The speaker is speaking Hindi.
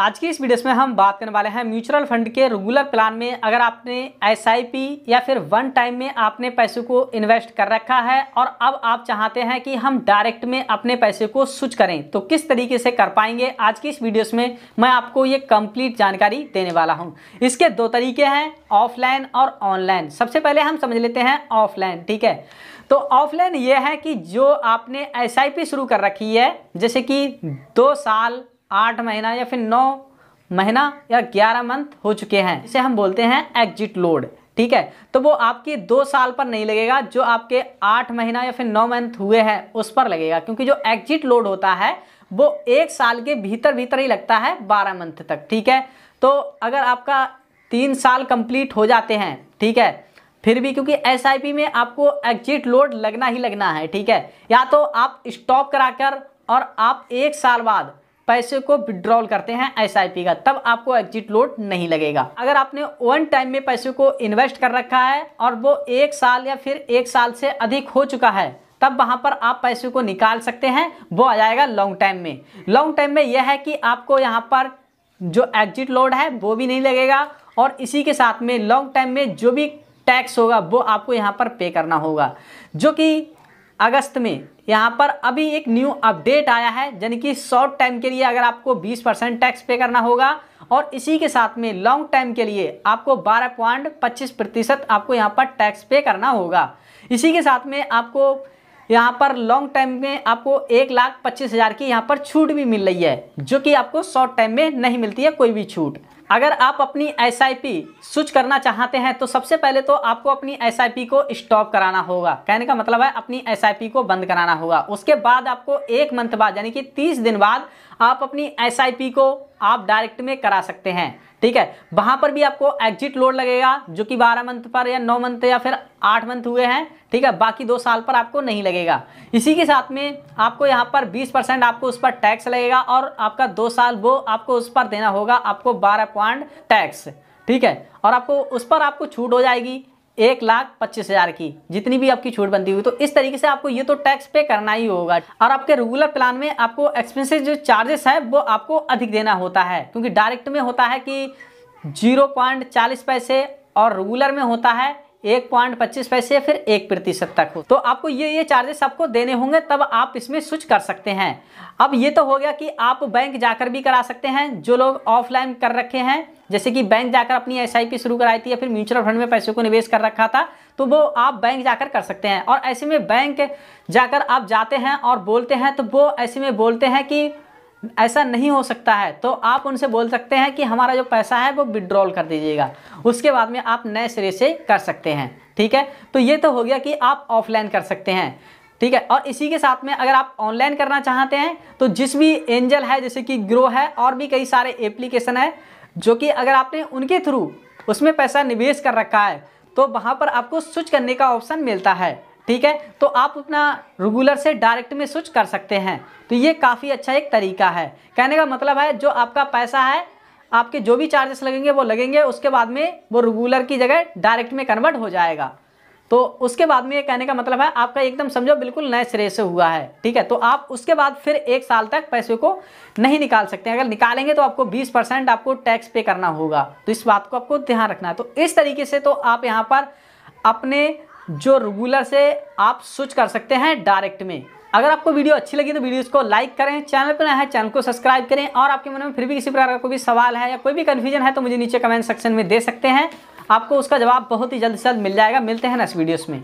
आज की इस वीडियोस में हम बात करने वाले हैं म्यूचुअल फंड के रेगुलर प्लान में अगर आपने एस या फिर वन टाइम में आपने पैसे को इन्वेस्ट कर रखा है और अब आप चाहते हैं कि हम डायरेक्ट में अपने पैसे को स्विच करें तो किस तरीके से कर पाएंगे आज की इस वीडियो में मैं आपको ये कंप्लीट जानकारी देने वाला हूँ इसके दो तरीके हैं ऑफलाइन और ऑनलाइन सबसे पहले हम समझ लेते हैं ऑफलाइन ठीक है तो ऑफलाइन ये है कि जो आपने एस शुरू कर रखी है जैसे कि दो साल आठ महीना या फिर नौ महीना या ग्यारह मंथ हो चुके हैं इसे हम बोलते हैं एग्जिट लोड ठीक है तो वो आपके दो साल पर नहीं लगेगा जो आपके आठ महीना या फिर नौ मंथ हुए हैं उस पर लगेगा क्योंकि जो एग्जिट लोड होता है वो एक साल के भीतर भीतर ही लगता है बारह मंथ तक ठीक है तो अगर आपका तीन साल कंप्लीट हो जाते हैं ठीक है फिर भी क्योंकि एस में आपको एग्जिट लोड लगना ही लगना है ठीक है या तो आप स्टॉप कराकर और आप एक साल बाद पैसे को विड्रॉल करते हैं एस का तब आपको एग्जिट लोड नहीं लगेगा अगर आपने वन टाइम में पैसे को इन्वेस्ट कर रखा है और वो एक साल या फिर एक साल से अधिक हो चुका है तब वहाँ पर आप पैसे को निकाल सकते हैं वो आ जाएगा लॉन्ग टाइम में लॉन्ग टाइम में यह है कि आपको यहाँ पर जो एग्जिट लोड है वो भी नहीं लगेगा और इसी के साथ में लॉन्ग टाइम में जो भी टैक्स होगा वो आपको यहाँ पर पे करना होगा जो कि अगस्त में यहाँ पर अभी एक न्यू अपडेट आया है यानी कि शॉर्ट टाइम के लिए अगर आपको 20 परसेंट टैक्स पे करना होगा और इसी के साथ में लॉन्ग टाइम के लिए आपको बारह पॉइंट पच्चीस प्रतिशत आपको यहाँ पर टैक्स पे करना होगा इसी के साथ में आपको यहाँ पर लॉन्ग टाइम में आपको एक लाख पच्चीस हज़ार की यहाँ पर छूट भी मिल रही है जो कि आपको शॉर्ट टाइम में नहीं मिलती है कोई भी छूट अगर आप अपनी एस आई स्विच करना चाहते हैं तो सबसे पहले तो आपको अपनी एस को स्टॉप कराना होगा कहने का मतलब है अपनी एस को बंद कराना होगा उसके बाद आपको एक मंथ बाद यानी कि तीस दिन बाद आप अपनी एस को आप डायरेक्ट में करा सकते हैं ठीक है वहां पर भी आपको एग्जिट लोड लगेगा जो कि बारह मंथ पर या नौ मंथ या फिर आठ मंथ हुए हैं ठीक है बाकी दो साल पर आपको नहीं लगेगा इसी के साथ में आपको यहाँ पर बीस परसेंट आपको उस पर टैक्स लगेगा और आपका दो साल वो आपको उस पर देना होगा आपको बारह पॉइंट टैक्स ठीक है और आपको उस पर आपको छूट हो जाएगी एक लाख पच्चीस हज़ार की जितनी भी आपकी छूट बनती हुई तो इस तरीके से आपको ये तो टैक्स पे करना ही होगा और आपके रेगुलर प्लान में आपको एक्सपेंसिव जो चार्जेस है वो आपको अधिक देना होता है क्योंकि डायरेक्ट में होता है कि जीरो पॉइंट चालीस पैसे और रेगुलर में होता है एक पॉइंट पच्चीस पैसे या फिर एक प्रतिशत तक हो तो आपको ये ये चार्जेस आपको देने होंगे तब आप इसमें स्विच कर सकते हैं अब ये तो हो गया कि आप बैंक जाकर भी करा सकते हैं जो लोग ऑफलाइन कर रखे हैं जैसे कि बैंक जाकर अपनी एस शुरू कराई थी या फिर म्यूचुअल फंड में पैसों को निवेश कर रखा था तो वो आप बैंक जाकर कर सकते हैं और ऐसे में बैंक जाकर आप जाते हैं और बोलते हैं तो वो ऐसे में बोलते हैं कि ऐसा नहीं हो सकता है तो आप उनसे बोल सकते हैं कि हमारा जो पैसा है वो विड्रॉल कर दीजिएगा उसके बाद में आप नए सिरे से कर सकते हैं ठीक है तो ये तो हो गया कि आप ऑफलाइन कर सकते हैं ठीक है और इसी के साथ में अगर आप ऑनलाइन करना चाहते हैं तो जिस भी एंजल है जैसे कि ग्रो है और भी कई सारे एप्लीकेशन है जो कि अगर आपने उनके थ्रू उसमें पैसा निवेश कर रखा है तो वहाँ पर आपको स्विच करने का ऑप्शन मिलता है ठीक है तो आप अपना रेगुलर से डायरेक्ट में स्विच कर सकते हैं तो ये काफ़ी अच्छा एक तरीका है कहने का मतलब है जो आपका पैसा है आपके जो भी चार्जेस लगेंगे वो लगेंगे उसके बाद में वो रेगुलर की जगह डायरेक्ट में कन्वर्ट हो जाएगा तो उसके बाद में ये कहने का मतलब है आपका एकदम समझो बिल्कुल नए सिरे से हुआ है ठीक है तो आप उसके बाद फिर एक साल तक पैसे को नहीं निकाल सकते अगर निकालेंगे तो आपको 20 परसेंट आपको टैक्स पे करना होगा तो इस बात को आपको ध्यान रखना है तो इस तरीके से तो आप यहाँ पर अपने जो रेगुलर से आप स्विच कर सकते हैं डायरेक्ट में अगर आपको वीडियो अच्छी लगी तो वीडियो को लाइक करें चैनल पर नया है चैनल को सब्सक्राइब करें और आपके मन में फिर भी किसी प्रकार का कोई भी सवाल है या कोई भी कन्फ्यूजन है तो मुझे नीचे कमेंट सेक्शन में दे सकते हैं आपको उसका जवाब बहुत ही जल्द से जल्द मिल जाएगा मिलते हैं नेक्स्ट वीडियोस में